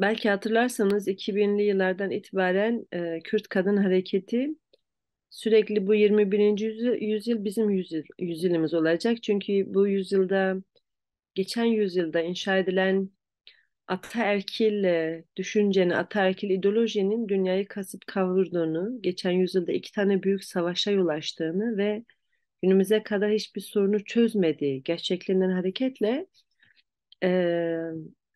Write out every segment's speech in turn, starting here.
belki hatırlarsanız 2000'li yıllardan itibaren e, Kürt Kadın Hareketi sürekli bu 21. yüzyıl, yüzyıl bizim yüzyıl, yüzyılımız olacak. Çünkü bu yüzyılda geçen yüzyılda inşa edilen ataerkil düşüncenin, ataerkil ideolojinin dünyayı kasıp kavurduğunu, geçen yüzyılda iki tane büyük savaşa yol açtığını ve günümüze kadar hiçbir sorunu çözmediği gerçeklerinden hareketle e,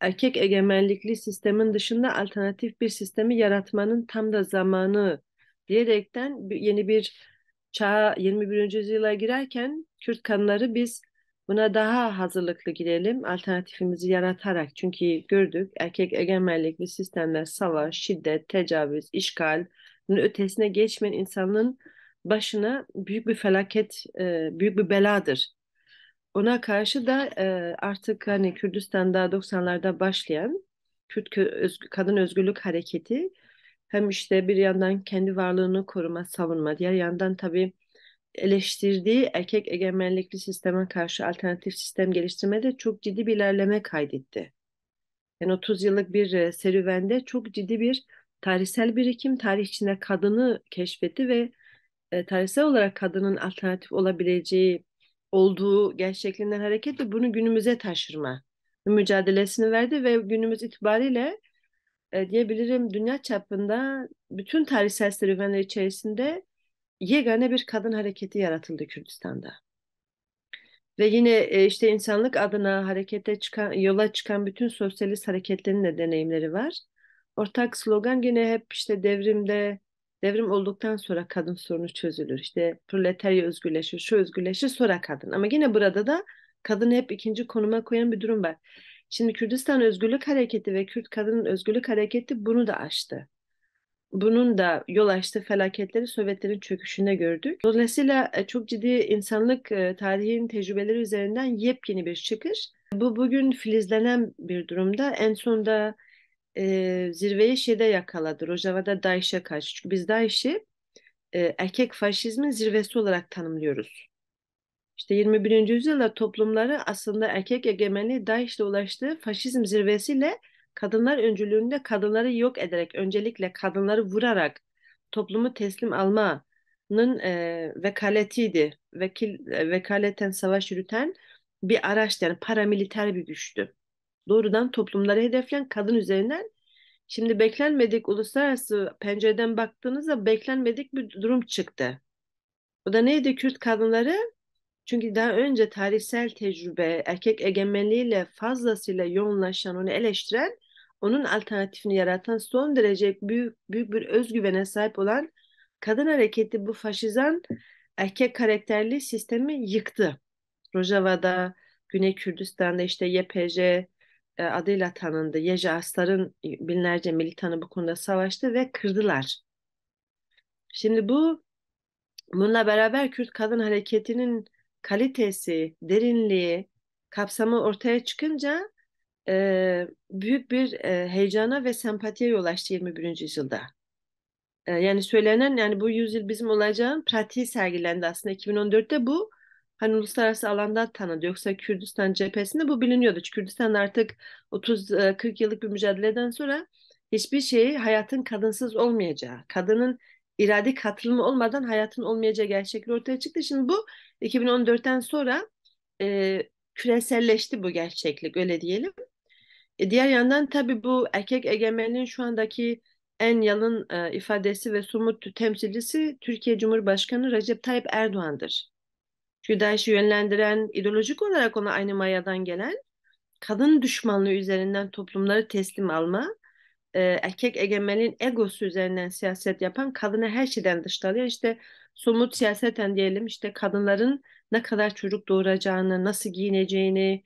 erkek egemenlikli sistemin dışında alternatif bir sistemi yaratmanın tam da zamanı diyerekten yeni bir çağa 21. yüzyıla girerken Kürt kanları biz buna daha hazırlıklı girelim alternatifimizi yaratarak çünkü gördük erkek egemenlikli sistemler savaş, şiddet, tecavüz, işgal ötesine geçmeyen insanın başına büyük bir felaket, e, büyük bir beladır. Ona karşı da e, artık hani Kürdistan'da 90'larda başlayan Kürt özgü, kadın özgürlük hareketi hem işte bir yandan kendi varlığını koruma, savunma, diğer yandan tabii eleştirdiği erkek egemenlikli sisteme karşı alternatif sistem geliştirmede çok ciddi bir ilerleme kaydetti. Yani 30 yıllık bir e, serüvende çok ciddi bir tarihsel birikim, tarih içinde kadını keşfetti ve e, tarihsel olarak kadının alternatif olabileceği olduğu gerçekliğinden hareketle bunu günümüze taşırma mücadelesini verdi ve günümüz itibariyle e, diyebilirim dünya çapında bütün tarihsel serüvenler içerisinde yegane bir kadın hareketi yaratıldı Kürdistan'da. Ve yine e, işte insanlık adına harekete çıkan, yola çıkan bütün sosyalist hareketlerin de deneyimleri var. Ortak slogan yine hep işte devrimde Devrim olduktan sonra kadın sorunu çözülür. İşte proletarya özgürleşir, şu özgürleşir sonra kadın. Ama yine burada da kadını hep ikinci konuma koyan bir durum var. Şimdi Kürdistan Özgürlük Hareketi ve Kürt Kadının Özgürlük Hareketi bunu da aştı. Bunun da yol açtığı felaketleri Sovyetlerin çöküşünde gördük. Dolayısıyla e, çok ciddi insanlık e, tarihin tecrübeleri üzerinden yepyeni bir çıkış. Bu bugün filizlenen bir durumda. En da e, zirveyi şeyde yakaladı. Rojava'da Daesh'e karşı. Çünkü biz Daesh'i e, erkek faşizmin zirvesi olarak tanımlıyoruz. İşte 21. yüzyılda toplumları aslında erkek egemenliği DAEŞ'le ulaştığı faşizm zirvesiyle kadınlar öncülüğünde kadınları yok ederek öncelikle kadınları vurarak toplumu teslim almanın e, vekaletiydi. Vekil, e, vekaleten savaş yürüten bir araç yani paramiliter bir güçtü doğrudan toplumları hedefleyen kadın üzerinden şimdi beklenmedik uluslararası pencereden baktığınızda beklenmedik bir durum çıktı. Bu da neydi Kürt kadınları? Çünkü daha önce tarihsel tecrübe erkek egemenliğiyle fazlasıyla yoğunlaşan onu eleştiren onun alternatifini yaratan son derece büyük, büyük bir özgüvene sahip olan kadın hareketi bu faşizan erkek karakterli sistemi yıktı. Rojava'da, Güney Kürdistan'da işte YPJ, e, adıyla tanındı. Yeji Aslar'ın binlerce militanı bu konuda savaştı ve kırdılar. Şimdi bu bununla beraber Kürt kadın hareketinin kalitesi, derinliği, kapsamı ortaya çıkınca e, büyük bir e, heyecana ve sempatiye yol açtı 21. yüzyılda. E, yani söylenen yani bu yüzyıl bizim olacağın pratiği sergilendi aslında 2014'te bu hani uluslararası alanda tanıdı. Yoksa Kürdistan cephesinde bu biliniyordu. Çünkü Kürdistan artık 30-40 e, yıllık bir mücadeleden sonra hiçbir şeyi hayatın kadınsız olmayacağı, kadının irade katılımı olmadan hayatın olmayacağı gerçekleri ortaya çıktı. Şimdi bu 2014'ten sonra e, küreselleşti bu gerçeklik öyle diyelim. E, diğer yandan tabii bu erkek egemenliğin şu andaki en yalın e, ifadesi ve somut temsilcisi Türkiye Cumhurbaşkanı Recep Tayyip Erdoğan'dır. TÜDAŞ'ı yönlendiren, ideolojik olarak ona aynı mayadan gelen kadın düşmanlığı üzerinden toplumları teslim alma, e, erkek egemenin egosu üzerinden siyaset yapan kadını her şeyden dışlarıyor. İşte somut siyaseten diyelim işte kadınların ne kadar çocuk doğuracağını, nasıl giyineceğini,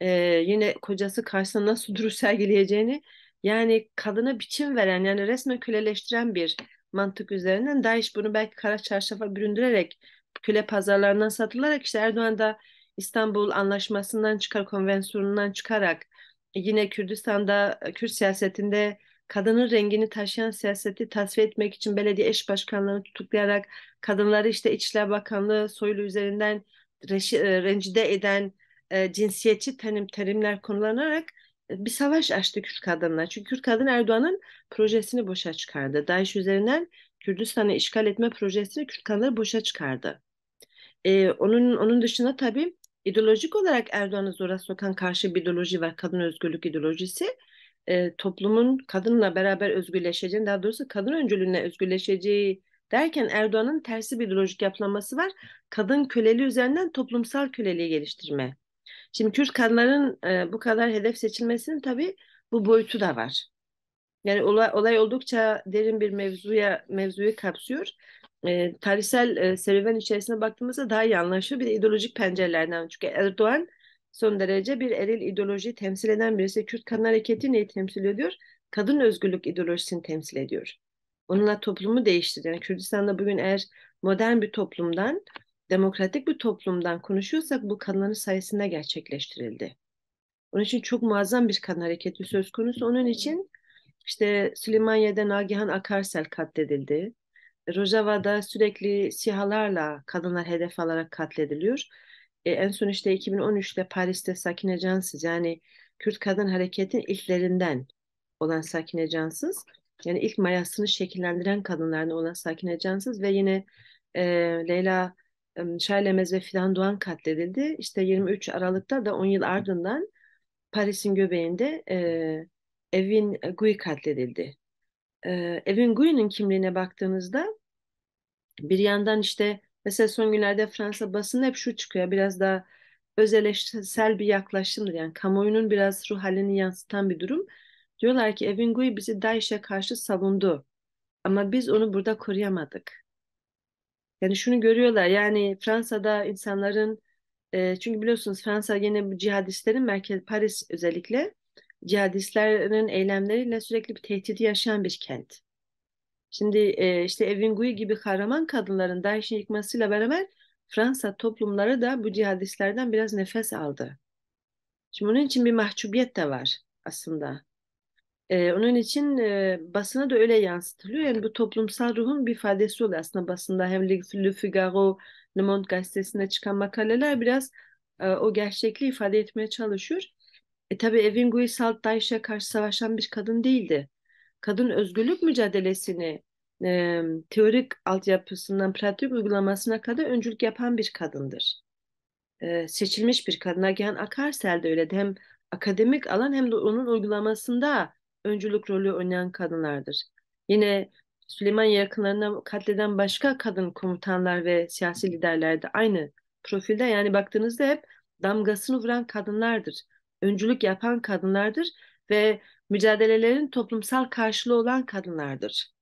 e, yine kocası karşısında nasıl duruş sergileyeceğini yani kadına biçim veren yani resmen köleleştiren bir mantık üzerinden DAEŞ bunu belki kara çarşafa büründürerek küle pazarlarından satılarak işte Erdoğan da İstanbul Anlaşması'ndan çıkar, konvensiyonundan çıkarak e, yine Kürdistan'da e, Kürt siyasetinde kadının rengini taşıyan siyaseti tasfiye etmek için belediye eş başkanlarını tutuklayarak kadınları işte İçişler Bakanlığı soylu üzerinden e, rencide eden e, cinsiyetçi terim, terimler kullanarak bir savaş açtı Kürt kadınlar. Çünkü Kürt kadın Erdoğan'ın projesini boşa çıkardı. DAEŞ üzerinden Kürdistan'ı işgal etme projesini Kürt kanları boşa çıkardı. Ee, onun onun dışında tabii ideolojik olarak Erdoğan'ı zora sokan karşı bir ideoloji var. Kadın özgürlük ideolojisi. Ee, toplumun kadınla beraber özgürleşeceğini, daha doğrusu kadın öncülüğüne özgürleşeceği derken Erdoğan'ın tersi bir ideolojik yapılanması var. Kadın köleliği üzerinden toplumsal köleliği geliştirme. Şimdi Kürt kadınların e, bu kadar hedef seçilmesinin tabii bu boyutu da var. Yani olay, olay oldukça derin bir mevzuya mevzuyu kapsıyor. E, tarihsel e, serüven içerisine baktığımızda daha iyi anlaşıyor. Bir de ideolojik pencerelerden. Çünkü Erdoğan son derece bir eril ideolojiyi temsil eden birisi. Kürt Kadın Hareketi neyi temsil ediyor? Kadın özgürlük ideolojisini temsil ediyor. Onunla toplumu değiştiriyor. Yani Kürdistan'da bugün eğer modern bir toplumdan, demokratik bir toplumdan konuşuyorsak bu kadınların sayesinde gerçekleştirildi. Onun için çok muazzam bir kadın hareketi söz konusu. Onun için işte Süleymaniye'de Nagihan Akarsel katledildi. Rojava'da sürekli sihalarla kadınlar hedef alarak katlediliyor. E, en son işte 2013'te Paris'te Sakine Cansız yani Kürt Kadın hareketin ilklerinden olan Sakine Cansız. Yani ilk mayasını şekillendiren kadınlardan olan Sakine Cansız ve yine e, Leyla e, ve Fidan Doğan katledildi. İşte 23 Aralık'ta da 10 yıl ardından Paris'in göbeğinde e, Evin e, Gui katledildi. Ee, evin Gui'nin kimliğine baktığınızda bir yandan işte mesela son günlerde Fransa basını hep şu çıkıyor biraz daha öz bir yaklaşımdır. Yani kamuoyunun biraz ruh halini yansıtan bir durum. Diyorlar ki Evin Gui bizi DAEŞ'e karşı savundu. Ama biz onu burada koruyamadık. Yani şunu görüyorlar yani Fransa'da insanların e, çünkü biliyorsunuz Fransa yine bu cihadistlerin merkezi Paris özellikle cihadistlerin eylemleriyle sürekli bir tehdidi yaşayan bir kent. Şimdi e, işte Evin gibi kahraman kadınların DAEŞ'in yıkmasıyla beraber Fransa toplumları da bu cihadistlerden biraz nefes aldı. Şimdi onun için bir mahcubiyet de var aslında. E, onun için e, basına da öyle yansıtılıyor. Yani bu toplumsal ruhun bir ifadesi oluyor aslında basında. Hem Le Figaro, Le Monde gazetesinde çıkan makaleler biraz e, o gerçekliği ifade etmeye çalışıyor. E tabi Evin Guisalt Daesh'e karşı savaşan bir kadın değildi. Kadın özgürlük mücadelesini e, teorik altyapısından pratik uygulamasına kadar öncülük yapan bir kadındır. E, seçilmiş bir kadın. Agen Akarsel de öyle. Hem akademik alan hem de onun uygulamasında öncülük rolü oynayan kadınlardır. Yine Süleyman yakınlarına katleden başka kadın komutanlar ve siyasi liderler de aynı profilde. Yani baktığınızda hep damgasını vuran kadınlardır öncülük yapan kadınlardır ve mücadelelerin toplumsal karşılığı olan kadınlardır.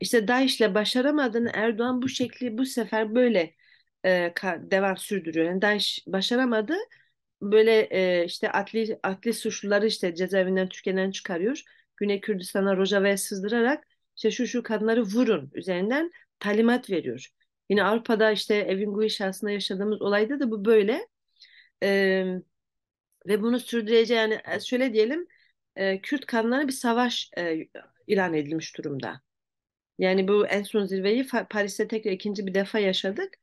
İşte DAEŞ'le başaramadığını Erdoğan bu şekli bu sefer böyle e, devam sürdürüyor. Yani DAEŞ başaramadı böyle e, işte atli, atli suçluları işte cezaevinden Türkiye'den çıkarıyor. Güney Kürdistan'a Rojava'ya sızdırarak işte şu şu kadınları vurun üzerinden talimat veriyor. Yine Avrupa'da işte Evin Guişası'nda yaşadığımız olayda da bu böyle. E, ve bunu sürdüreceği yani e, şöyle diyelim e, Kürt kanlarına bir savaş e, ilan edilmiş durumda. Yani bu en son zirveyi Paris'te tekrar ikinci bir defa yaşadık.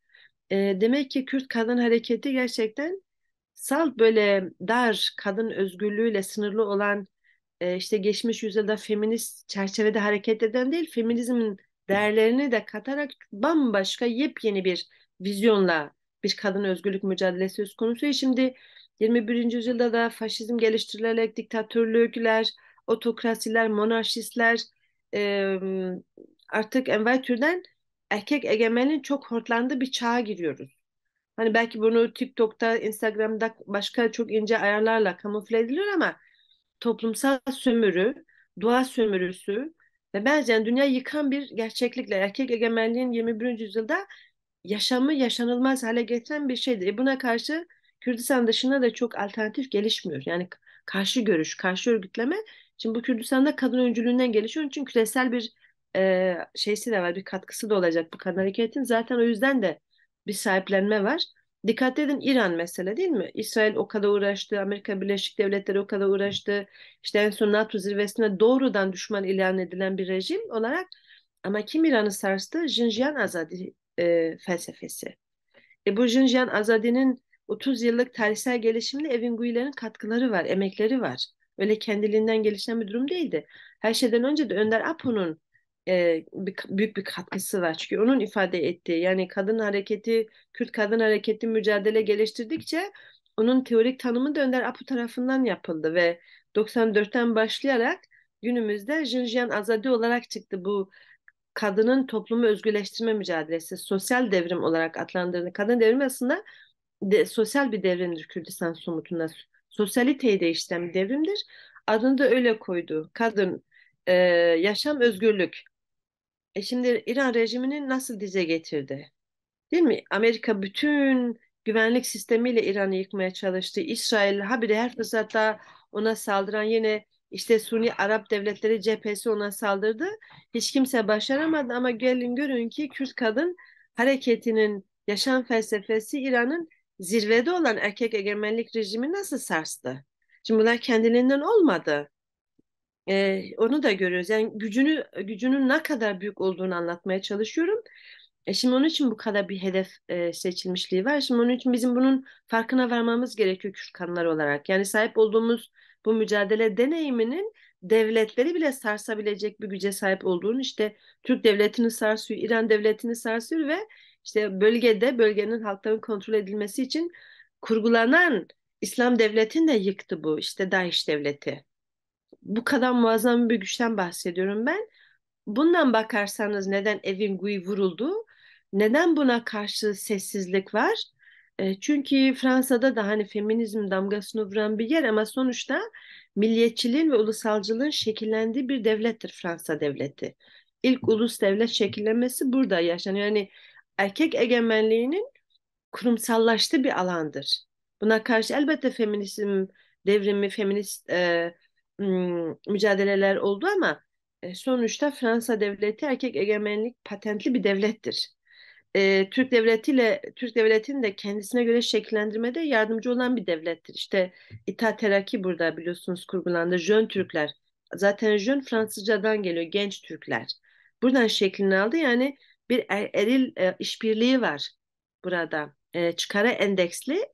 E, demek ki Kürt kadın hareketi gerçekten salt böyle dar kadın özgürlüğüyle sınırlı olan e, işte geçmiş yüzyılda feminist çerçevede hareket eden değil, feminizmin değerlerini de katarak bambaşka yepyeni bir vizyonla bir kadın özgürlük mücadelesi söz konusu. E, şimdi 21. yüzyılda da faşizm geliştirilerek diktatörlükler, otokrasiler, monarşistler e, artık envai türden erkek egemenin çok hortlandığı bir çağa giriyoruz. Hani belki bunu TikTok'ta, Instagram'da başka çok ince ayarlarla kamufle ediliyor ama toplumsal sömürü, doğa sömürüsü ve bence dünya yıkan bir gerçeklikle erkek egemenliğin 21. yüzyılda yaşamı yaşanılmaz hale getiren bir şeydir. E buna karşı Kürdistan dışında da çok alternatif gelişmiyor. Yani karşı görüş, karşı örgütleme. Şimdi bu Kürdistan'da kadın öncülüğünden gelişiyor. Çünkü küresel bir e, şeysi de var, bir katkısı da olacak bu kadın hareketin. Zaten o yüzden de bir sahiplenme var. Dikkat edin İran mesele değil mi? İsrail o kadar uğraştı, Amerika Birleşik Devletleri o kadar uğraştı. İşte en son NATO zirvesine doğrudan düşman ilan edilen bir rejim olarak ama kim İran'ı sarstı? Jinjiyan azadi e, felsefesi. E bu Jinjiyan azadinin 30 yıllık tarihsel gelişimde Evin Guiler'in katkıları var, emekleri var. Öyle kendiliğinden gelişen bir durum değildi. Her şeyden önce de Önder Apo'nun e, bir, büyük bir katkısı var. Çünkü onun ifade ettiği yani kadın hareketi, Kürt kadın hareketi mücadele geliştirdikçe onun teorik tanımı da Önder Apo tarafından yapıldı ve 94'ten başlayarak günümüzde Jinjian Azadi olarak çıktı bu kadının toplumu özgürleştirme mücadelesi, sosyal devrim olarak adlandırılan kadın devrimi aslında de, sosyal bir devrimdir Kürdistan somutunda. Sosyaliteyi değiştiren bir devrimdir. Adını da öyle koydu. Kadın, e, yaşam, özgürlük. E şimdi İran rejimini nasıl dize getirdi? Değil mi? Amerika bütün güvenlik sistemiyle İran'ı yıkmaya çalıştı. İsrail habire her fırsatta ona saldıran yine işte Suni Arap Devletleri cephesi ona saldırdı. Hiç kimse başaramadı ama gelin görün ki Kürt kadın hareketinin yaşam felsefesi İran'ın zirvede olan erkek egemenlik rejimi nasıl sarstı? Şimdi bunlar kendiliğinden olmadı. Ee, onu da görüyoruz. Yani gücünü gücünün ne kadar büyük olduğunu anlatmaya çalışıyorum. E şimdi onun için bu kadar bir hedef e, seçilmişliği var. Şimdi onun için bizim bunun farkına varmamız gerekiyor Kürtkanlar olarak. Yani sahip olduğumuz bu mücadele deneyiminin devletleri bile sarsabilecek bir güce sahip olduğunu işte Türk devletini sarsıyor, İran devletini sarsıyor ve işte bölgede bölgenin halkların kontrol edilmesi için kurgulanan İslam devletini de yıktı bu işte Daesh devleti. Bu kadar muazzam bir güçten bahsediyorum ben. Bundan bakarsanız neden Evin Gui vuruldu? Neden buna karşı sessizlik var? E, çünkü Fransa'da da hani feminizm damgasını vuran bir yer ama sonuçta milliyetçiliğin ve ulusalcılığın şekillendiği bir devlettir Fransa devleti. İlk ulus devlet şekillenmesi burada yaşanıyor. Yani erkek egemenliğinin kurumsallaştığı bir alandır. Buna karşı elbette feminizm devrimi, feminist e, mücadeleler oldu ama e, sonuçta Fransa devleti erkek egemenlik patentli bir devlettir. E, Türk devletiyle Türk devletinin de kendisine göre şekillendirmede yardımcı olan bir devlettir. İşte İttihat Terakki burada biliyorsunuz kurgulandı. Jön Türkler. Zaten Jön Fransızcadan geliyor. Genç Türkler. Buradan şeklini aldı. Yani bir er, eril e, işbirliği var burada. E, çıkara endeksli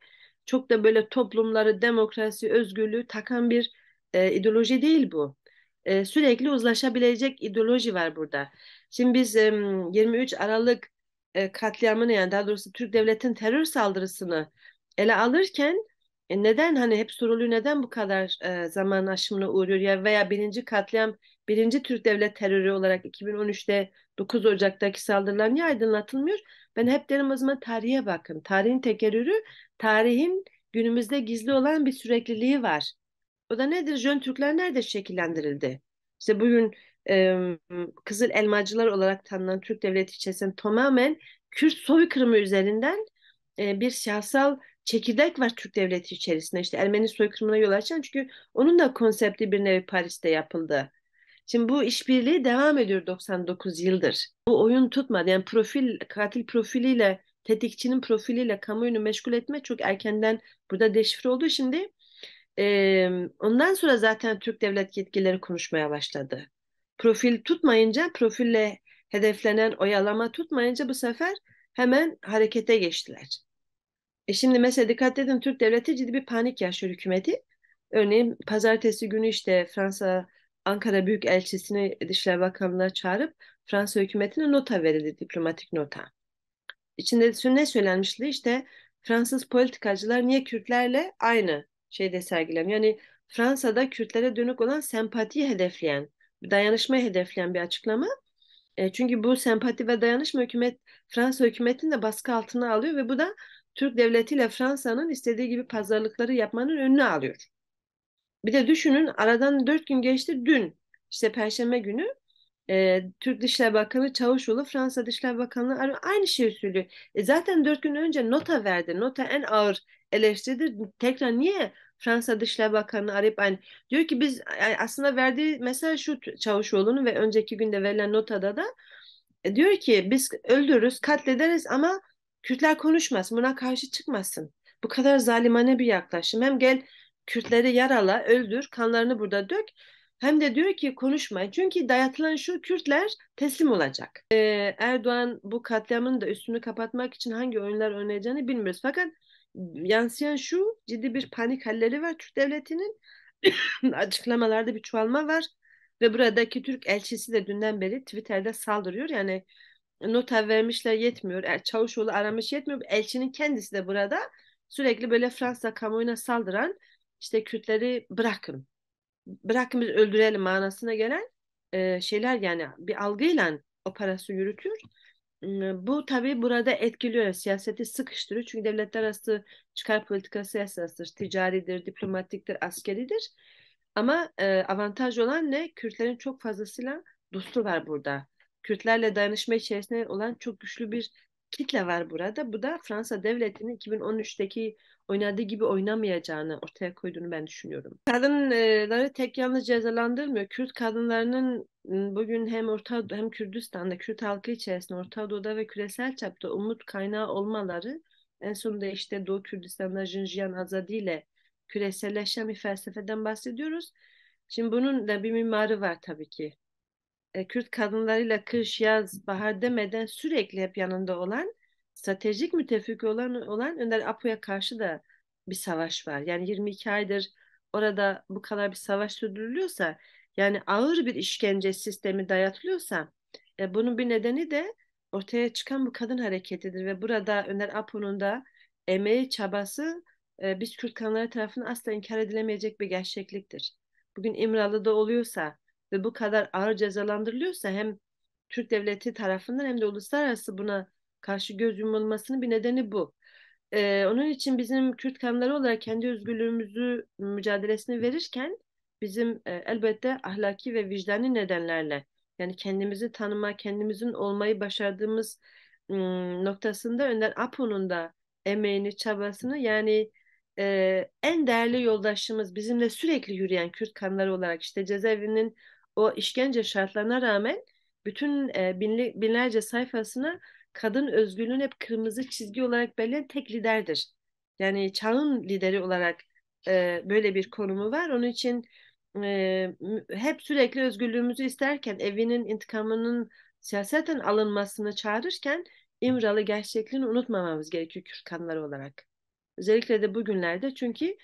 çok da böyle toplumları demokrasi, özgürlüğü takan bir e, ideoloji değil bu. E, sürekli uzlaşabilecek ideoloji var burada. Şimdi biz e, 23 Aralık e, katliamını yani daha doğrusu Türk Devleti'nin terör saldırısını ele alırken e, neden hani hep soruluyor neden bu kadar e, zaman aşımına uğruyor ya veya birinci katliam birinci Türk devlet terörü olarak 2013'te 9 Ocak'taki saldırılar niye aydınlatılmıyor? Ben hep derim o zaman tarihe bakın. Tarihin tekerrürü, tarihin günümüzde gizli olan bir sürekliliği var. O da nedir? Jön Türkler nerede şekillendirildi? İşte bugün e, Kızıl Elmacılar olarak tanınan Türk devleti içerisinde tamamen Kürt soykırımı üzerinden e, bir siyasal çekirdek var Türk devleti içerisinde. İşte Ermeni soykırımına yol açan çünkü onun da konsepti bir nevi Paris'te yapıldı. Şimdi bu işbirliği devam ediyor 99 yıldır. Bu oyun tutmadı. Yani profil, katil profiliyle, tetikçinin profiliyle kamuoyunu meşgul etme çok erkenden burada deşifre oldu. Şimdi ondan sonra zaten Türk devlet yetkilileri konuşmaya başladı. Profil tutmayınca, profille hedeflenen oyalama tutmayınca bu sefer hemen harekete geçtiler. E şimdi mesela dikkat edin Türk devleti ciddi bir panik yaşıyor hükümeti. Örneğin pazartesi günü işte Fransa Ankara Büyükelçisi'ni Dışişleri Bakanlığı'na çağırıp Fransa hükümetine nota verildi, diplomatik nota. İçinde ne söylenmişti? işte Fransız politikacılar niye Kürtlerle aynı şeyde sergilemiyor? Yani Fransa'da Kürtlere dönük olan sempatiyi hedefleyen, dayanışmayı hedefleyen bir açıklama. E, çünkü bu sempati ve dayanışma hükümet Fransa hükümetini de baskı altına alıyor ve bu da Türk devletiyle Fransa'nın istediği gibi pazarlıkları yapmanın önünü alıyor. Bir de düşünün aradan dört gün geçti dün işte Perşembe günü e, Türk Dışişler Bakanı Çavuşoğlu Fransa Dışişler Bakanı aynı şeyi söylüyor. E, zaten dört gün önce nota verdi. Nota en ağır eleştiridir. Tekrar niye Fransa Dışişler Bakanı arayıp hani diyor ki biz yani aslında verdiği mesela şu Çavuşoğlu'nun ve önceki günde verilen notada da e, diyor ki biz öldürürüz, katlederiz ama Kürtler konuşmasın, buna karşı çıkmasın. Bu kadar zalimane bir yaklaşım. Hem gel Kürtleri yarala, öldür, kanlarını burada dök. Hem de diyor ki konuşmayın. Çünkü dayatılan şu Kürtler teslim olacak. Ee, Erdoğan bu katliamın da üstünü kapatmak için hangi oyunlar önleyeceğini bilmiyoruz. Fakat yansıyan şu ciddi bir panik halleri var Türk devletinin. Açıklamalarda bir çoğalma var. Ve buradaki Türk elçisi de dünden beri Twitter'da saldırıyor. Yani nota vermişler yetmiyor. Er, Çavuşoğlu aramış yetmiyor. Elçinin kendisi de burada sürekli böyle Fransa kamuoyuna saldıran işte Kürtleri bırakın. Bırakın biz öldürelim manasına gelen e, şeyler yani bir algıyla operasyon yürütüyor. Bu tabii burada etkiliyor, siyaseti sıkıştırıyor. Çünkü devletler arası çıkar politikası esastır, ticaridir, diplomatiktir, askeridir. Ama e, avantaj olan ne? Kürtlerin çok fazlasıyla dostu var burada. Kürtlerle dayanışma içerisinde olan çok güçlü bir kitle var burada. Bu da Fransa devletinin 2013'teki oynadığı gibi oynamayacağını ortaya koyduğunu ben düşünüyorum. Kadınları tek yalnız cezalandırmıyor. Kürt kadınlarının ıı, bugün hem Orta hem Kürdistan'da Kürt halkı içerisinde Orta Doğu'da ve küresel çapta umut kaynağı olmaları en sonunda işte Doğu Kürdistan'da Jinjiyan Azadi ile küreselleşen bir felsefeden bahsediyoruz. Şimdi bunun da bir mimarı var tabii ki. E, Kürt kadınlarıyla kış, yaz, bahar demeden sürekli hep yanında olan stratejik mütefik olan olan Önder Apuya karşı da bir savaş var. Yani 22 aydır orada bu kadar bir savaş sürdürülüyorsa yani ağır bir işkence sistemi dayatılıyorsa e, bunun bir nedeni de ortaya çıkan bu kadın hareketidir ve burada Önder Apunun da emeği, çabası e, biz Kürt kadınları tarafından asla inkar edilemeyecek bir gerçekliktir. Bugün İmralı'da oluyorsa ve bu kadar ağır cezalandırılıyorsa hem Türk devleti tarafından hem de uluslararası buna karşı göz yumulmasının bir nedeni bu. Ee, onun için bizim Kürt kanları olarak kendi özgürlüğümüzü mücadelesini verirken bizim e, elbette ahlaki ve vicdani nedenlerle yani kendimizi tanıma, kendimizin olmayı başardığımız ım, noktasında Önder Apo'nun da emeğini, çabasını yani e, en değerli yoldaşımız bizimle sürekli yürüyen Kürt kanları olarak işte cezaevinin o işkence şartlarına rağmen bütün e, binli, binlerce sayfasına kadın özgürlüğün hep kırmızı çizgi olarak belirleyen tek liderdir. Yani çağın lideri olarak e, böyle bir konumu var. Onun için e, hep sürekli özgürlüğümüzü isterken evinin intikamının siyaseten alınmasını çağırırken İmralı gerçekliğini unutmamamız gerekiyor Kürt olarak. Özellikle de bugünlerde çünkü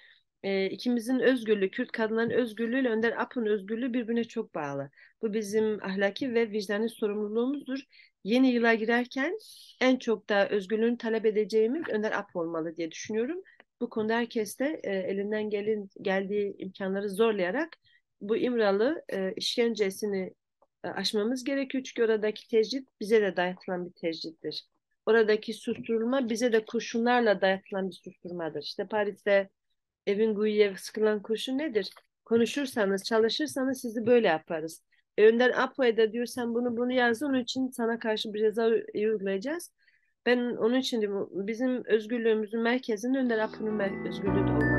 e, ikimizin özgürlüğü, Kürt kadınların özgürlüğü ile Önder Ap'ın özgürlüğü birbirine çok bağlı. Bu bizim ahlaki ve vicdani sorumluluğumuzdur. Yeni yıla girerken en çok da özgürlüğünü talep edeceğimiz Önder Ap olmalı diye düşünüyorum. Bu konuda herkes de e, elinden gelin, geldiği imkanları zorlayarak bu İmralı e, işkencesini e, aşmamız gerekiyor. Çünkü oradaki tecrit bize de dayatılan bir tecrittir. Oradaki susturulma bize de kurşunlarla dayatılan bir susturmadır. İşte Paris'te Evin Guyev sıkılan kurşu nedir? Konuşursanız, çalışırsanız sizi böyle yaparız. E, önden Apo'ya da diyor sen bunu bunu yaz onun için sana karşı bir ceza uygulayacağız. Ben onun için diyorum, bizim özgürlüğümüzün merkezinde Önder Apo'nun özgürlüğü de olur.